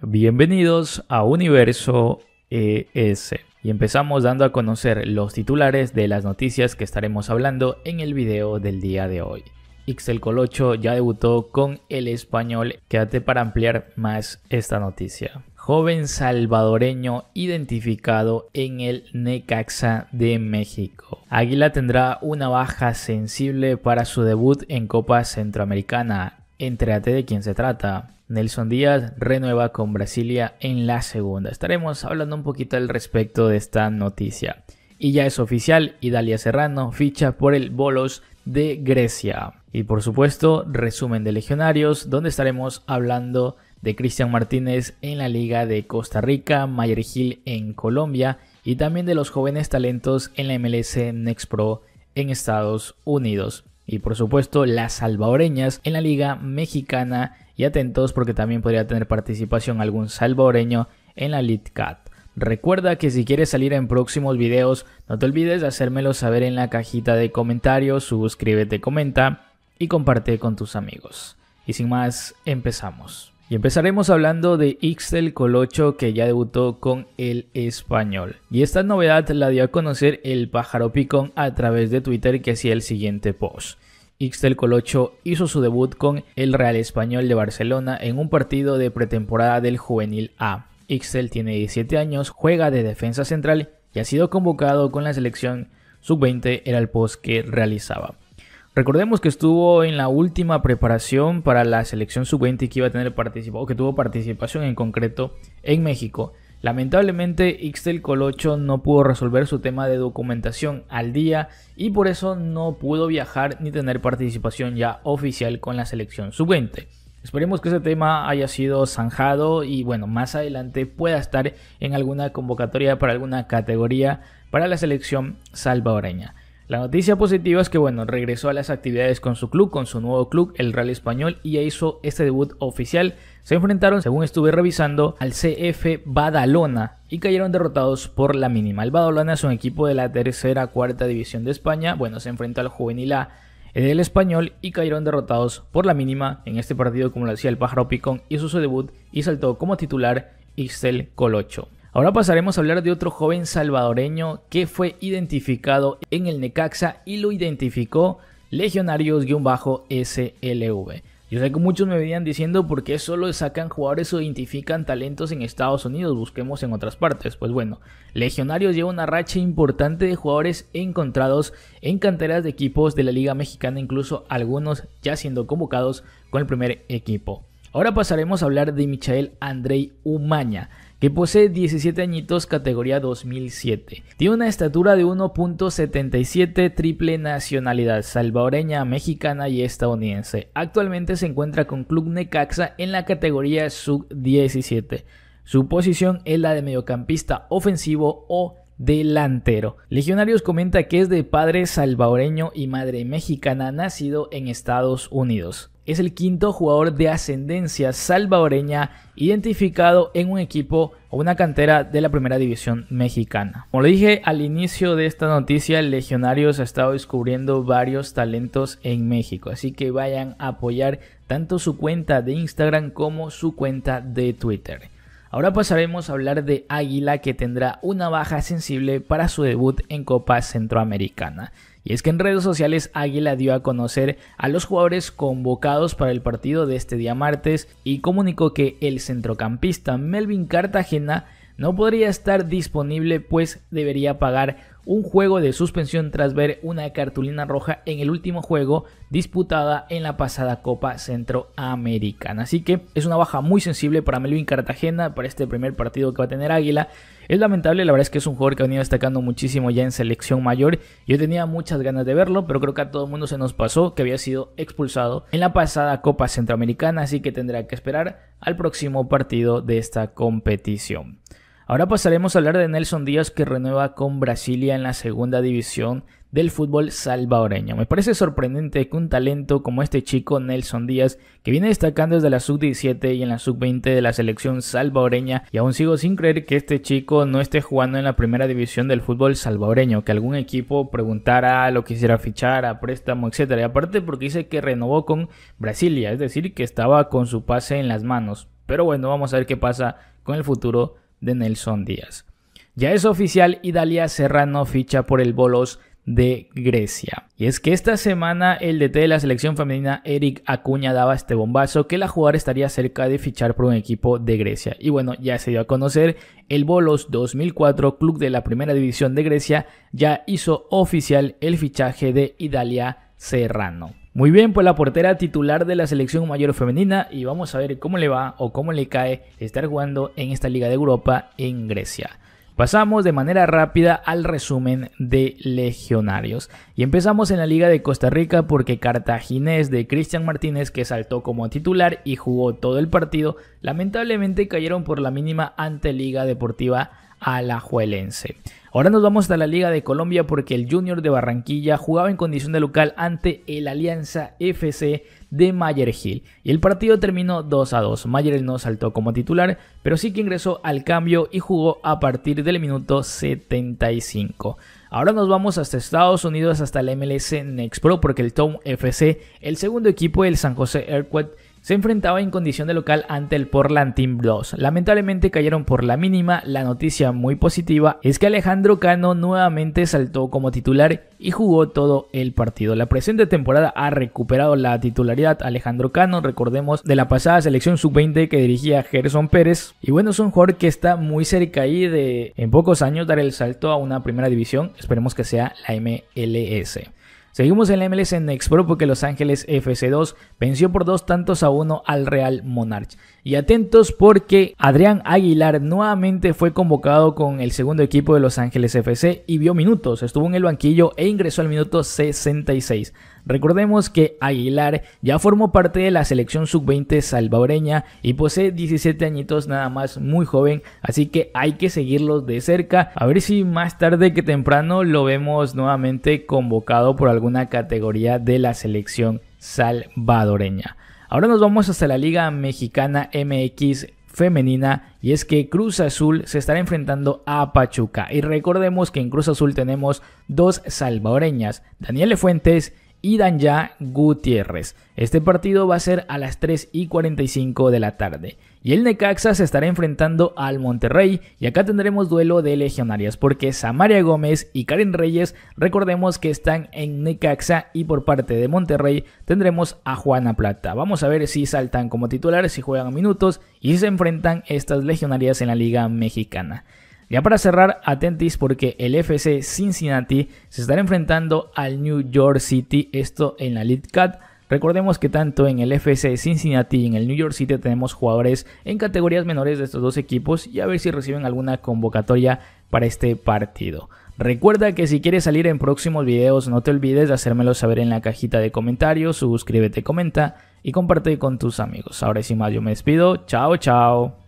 Bienvenidos a Universo ES y empezamos dando a conocer los titulares de las noticias que estaremos hablando en el video del día de hoy. Ixel Colocho ya debutó con el español, quédate para ampliar más esta noticia. Joven salvadoreño identificado en el Necaxa de México. Águila tendrá una baja sensible para su debut en Copa Centroamericana Entérate de quién se trata. Nelson Díaz renueva con Brasilia en la segunda. Estaremos hablando un poquito al respecto de esta noticia. Y ya es oficial, Idalia Serrano ficha por el Bolos de Grecia. Y por supuesto, resumen de Legionarios, donde estaremos hablando de Cristian Martínez en la Liga de Costa Rica, Mayer Gil en Colombia y también de los jóvenes talentos en la MLS Next Pro en Estados Unidos y por supuesto las salvadoreñas en la Liga Mexicana y atentos porque también podría tener participación algún salvadoreño en la Lead Cat. Recuerda que si quieres salir en próximos videos, no te olvides de hacérmelo saber en la cajita de comentarios, suscríbete, comenta y comparte con tus amigos. Y sin más, empezamos. Y empezaremos hablando de Ixtel Colocho que ya debutó con el español. Y esta novedad la dio a conocer el pájaro Picón a través de Twitter que hacía el siguiente post. Ixtel Colocho hizo su debut con el Real Español de Barcelona en un partido de pretemporada del Juvenil A. Ixtel tiene 17 años, juega de defensa central y ha sido convocado con la selección sub-20 era el post que realizaba. Recordemos que estuvo en la última preparación para la selección sub-20 que iba a tener que tuvo participación en concreto en México. Lamentablemente, Ixtel Colocho no pudo resolver su tema de documentación al día y por eso no pudo viajar ni tener participación ya oficial con la selección sub-20. Esperemos que ese tema haya sido zanjado y bueno, más adelante pueda estar en alguna convocatoria para alguna categoría para la selección salvadoreña. La noticia positiva es que bueno, regresó a las actividades con su club, con su nuevo club, el Real Español, y ya hizo este debut oficial. Se enfrentaron, según estuve revisando, al CF Badalona y cayeron derrotados por la mínima. El Badalona es un equipo de la tercera cuarta división de España. Bueno, se enfrenta al Juvenil A del español y cayeron derrotados por la mínima en este partido, como lo decía el pájaro Picón, hizo su debut y saltó como titular Ixel Colocho. Ahora pasaremos a hablar de otro joven salvadoreño que fue identificado en el Necaxa y lo identificó Legionarios-SLV. Yo sé que muchos me venían diciendo por qué solo sacan jugadores o identifican talentos en Estados Unidos, busquemos en otras partes. Pues bueno, Legionarios lleva una racha importante de jugadores encontrados en canteras de equipos de la Liga Mexicana, incluso algunos ya siendo convocados con el primer equipo. Ahora pasaremos a hablar de Michael Andrei Umaña que posee 17 añitos categoría 2007. Tiene una estatura de 1.77 triple nacionalidad, salvadoreña, mexicana y estadounidense. Actualmente se encuentra con Club Necaxa en la categoría sub-17. Su posición es la de mediocampista ofensivo o delantero. Legionarios comenta que es de padre salvadoreño y madre mexicana, nacido en Estados Unidos. Es el quinto jugador de ascendencia salvadoreña identificado en un equipo o una cantera de la primera división mexicana. Como le dije al inicio de esta noticia, Legionarios ha estado descubriendo varios talentos en México, así que vayan a apoyar tanto su cuenta de Instagram como su cuenta de Twitter. Ahora pasaremos a hablar de Águila que tendrá una baja sensible para su debut en Copa Centroamericana. Y es que en redes sociales Águila dio a conocer a los jugadores convocados para el partido de este día martes y comunicó que el centrocampista Melvin Cartagena no podría estar disponible pues debería pagar un juego de suspensión tras ver una cartulina roja en el último juego disputada en la pasada Copa Centroamericana. Así que es una baja muy sensible para Melvin Cartagena para este primer partido que va a tener Águila. Es lamentable, la verdad es que es un jugador que ha venido destacando muchísimo ya en selección mayor. Yo tenía muchas ganas de verlo, pero creo que a todo el mundo se nos pasó que había sido expulsado en la pasada Copa Centroamericana, así que tendrá que esperar al próximo partido de esta competición. Ahora pasaremos a hablar de Nelson Díaz que renueva con Brasilia en la segunda división del fútbol salvadoreño. Me parece sorprendente que un talento como este chico Nelson Díaz, que viene destacando desde la sub-17 y en la sub-20 de la selección salvadoreña, y aún sigo sin creer que este chico no esté jugando en la primera división del fútbol salvadoreño, que algún equipo preguntara, lo quisiera fichar, a préstamo, etc. Y aparte porque dice que renovó con Brasilia, es decir, que estaba con su pase en las manos. Pero bueno, vamos a ver qué pasa con el futuro de Nelson Díaz. Ya es oficial y Serrano ficha por el Bolos de Grecia. Y es que esta semana el DT de la selección femenina Eric Acuña daba este bombazo que la jugadora estaría cerca de fichar por un equipo de Grecia. Y bueno, ya se dio a conocer, el Bolos 2004, club de la primera división de Grecia, ya hizo oficial el fichaje de Idalia Serrano. Muy bien, pues la portera titular de la selección mayor femenina y vamos a ver cómo le va o cómo le cae estar jugando en esta Liga de Europa en Grecia. Pasamos de manera rápida al resumen de legionarios y empezamos en la Liga de Costa Rica porque Cartaginés de Cristian Martínez que saltó como titular y jugó todo el partido, lamentablemente cayeron por la mínima ante Liga Deportiva Alajuelense. Ahora nos vamos a la Liga de Colombia porque el Junior de Barranquilla jugaba en condición de local ante el Alianza FC de Mayer Hill y el partido terminó 2 a 2. Mayer no saltó como titular, pero sí que ingresó al cambio y jugó a partir del minuto 75. Ahora nos vamos hasta Estados Unidos, hasta el MLS Next Pro, porque el Tom FC, el segundo equipo del San José Earthquake, se enfrentaba en condición de local ante el Portland Team 2. Lamentablemente cayeron por la mínima, la noticia muy positiva es que Alejandro Cano nuevamente saltó como titular y jugó todo el partido. La presente temporada ha recuperado la titularidad Alejandro Cano, recordemos de la pasada selección sub-20 que dirigía Gerson Pérez. Y bueno, es un jugador que está muy cerca ahí de en pocos años dar el salto a una primera división, esperemos que sea la MLS. Seguimos en la MLS Next Pro porque Los Ángeles FC2 venció por dos tantos a uno al Real Monarch. Y atentos porque Adrián Aguilar nuevamente fue convocado con el segundo equipo de Los Ángeles FC y vio minutos. Estuvo en el banquillo e ingresó al minuto 66. Recordemos que Aguilar ya formó parte de la selección sub-20 salvadoreña y posee 17 añitos nada más, muy joven, así que hay que seguirlos de cerca, a ver si más tarde que temprano lo vemos nuevamente convocado por alguna categoría de la selección salvadoreña. Ahora nos vamos hasta la Liga Mexicana MX femenina y es que Cruz Azul se estará enfrentando a Pachuca y recordemos que en Cruz Azul tenemos dos salvadoreñas, Daniele Fuentes y Danja Gutiérrez. Este partido va a ser a las 3 y 45 de la tarde. Y el Necaxa se estará enfrentando al Monterrey y acá tendremos duelo de legionarias porque Samaria Gómez y Karen Reyes recordemos que están en Necaxa y por parte de Monterrey tendremos a Juana Plata. Vamos a ver si saltan como titulares, si juegan a minutos y si se enfrentan estas legionarias en la Liga Mexicana. Ya para cerrar, atentis porque el FC Cincinnati se estará enfrentando al New York City, esto en la League Cup. Recordemos que tanto en el FC Cincinnati y en el New York City tenemos jugadores en categorías menores de estos dos equipos y a ver si reciben alguna convocatoria para este partido. Recuerda que si quieres salir en próximos videos no te olvides de hacérmelo saber en la cajita de comentarios, suscríbete, comenta y comparte con tus amigos. Ahora sin más yo me despido, chao chao.